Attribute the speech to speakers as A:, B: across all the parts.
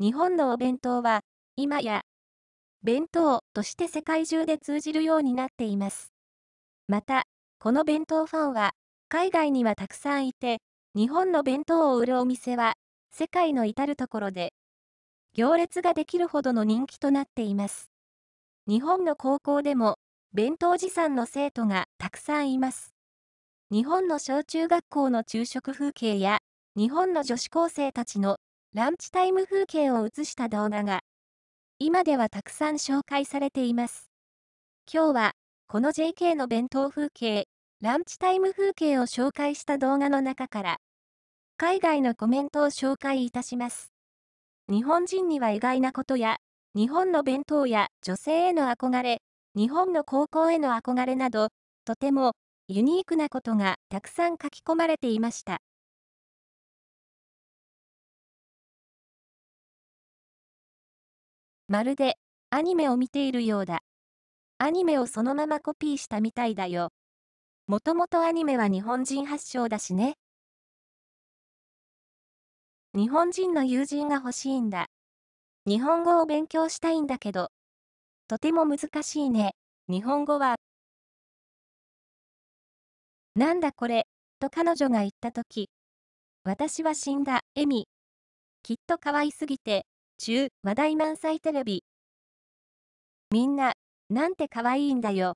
A: 日本のお弁
B: 当は、今や、弁当として世界中で通じるようになっています。また、この弁当ファンは、海外にはたくさんいて、日本の弁当を売るお店は、世界の至るところで、行列ができるほどの人気となっています。日本の高校でも、弁当持参の生徒がたくさんいます。日本の小中学校の昼食風景や、日本の女子高生たちのランチタイム風景を映した動画が、今ではたくさん紹介されています。今日は、この JK の弁当風景、ランチタイム風景を紹介した動画の中から、海外のコメントを紹介いたします。日本人には意外なことや、日本の弁当や女性への憧れ、日本の高校への憧れなど、とてもユニークなことがたくさん書き込まれていました。まるで、アニメを見ているようだ。アニメをそのままコピーしたみたいだよ。もともとアニメは日本人発祥だしね。
A: 日本人の友人が欲しいんだ。日本語を勉強したいんだけど。とても難しいね。日本語は。なんだこれ、と彼女が言ったとき。私は死んだ、エミ。きっと可愛すぎて、中、話題満載テレビ。みんな、なんて可愛いんだよ。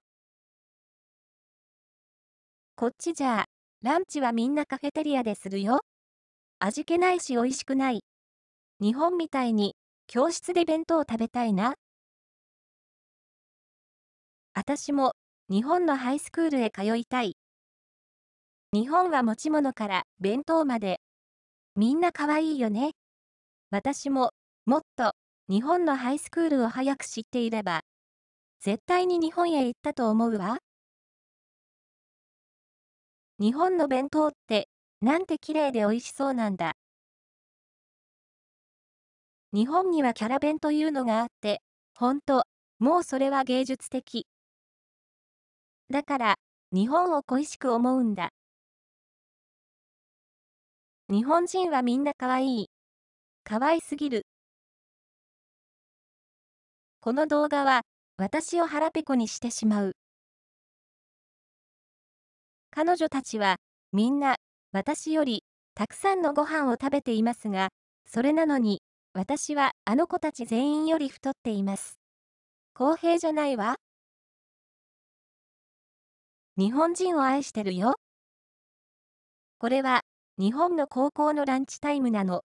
A: こっちじゃあ、ランチはみんなカフェテリアでするよ。味気ないし美味しくない。日本みたいに、教室で弁当食べたいな。私も、
B: 日本のハイスクールへ通いたい。日本は持ち物から弁当まで。みんな可愛いよね。私ももっと、日本のハイスクールを早く知っていれば、絶対に日本へ行ったと思う
A: わ。日本の弁当って、なんて綺麗で美味しそうなんだ。日本にはキャラ弁というのがあって、ほんと、もうそれは芸術的。だから、日本を恋しく思うんだ。日本人はみんな可愛い。可愛すぎる。この動画は、私を腹ペコにしてしまう。彼女たちは、みんな、私より、
B: たくさんのご飯を食べていますが、それなのに、私はあの子たち全員より太っています。公平じゃないわ。
A: 日本人を愛してるよ。これは、
B: 日本の高校のランチタイムなの。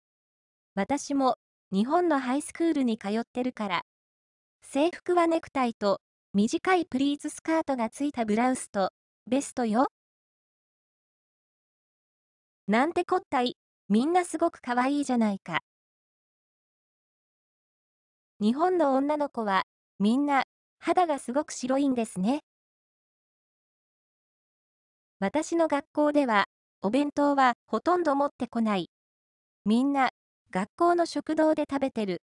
B: 私も、日本のハイスクールに通ってるから。制服はネクタイと、短いプリーツスカートが
A: ついたブラウスと、ベストよ。なんてこったい、みんなすごく可愛いじゃないか。日本の女の子は、みんな、肌がすごく白いんですね。私の学校では、お弁当はほとんど持ってこない。みんな、学校の食堂で食べてる。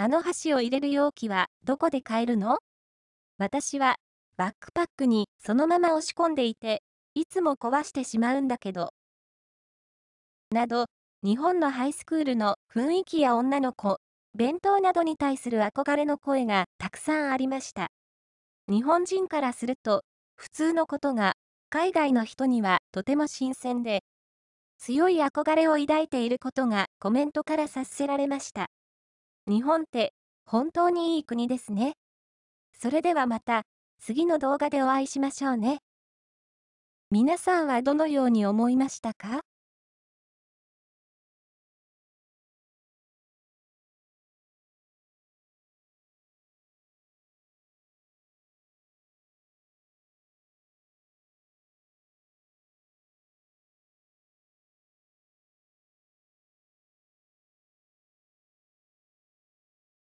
B: あの箸を入れる容器はどこで買えるの私はバックパックにそのまま押し込んでいて、いつも壊してしまうんだけど。など、日本のハイスクールの雰囲気や女の子、弁当などに対する憧れの声がたくさんありました。日本人からすると、普通のことが海外の人にはとても新鮮で、強い憧れを抱いていることがコメントから察せられました。日本って本当にいい国ですね。それではまた次の動画でお会いしましょうね。皆さんはど
A: のように思いましたか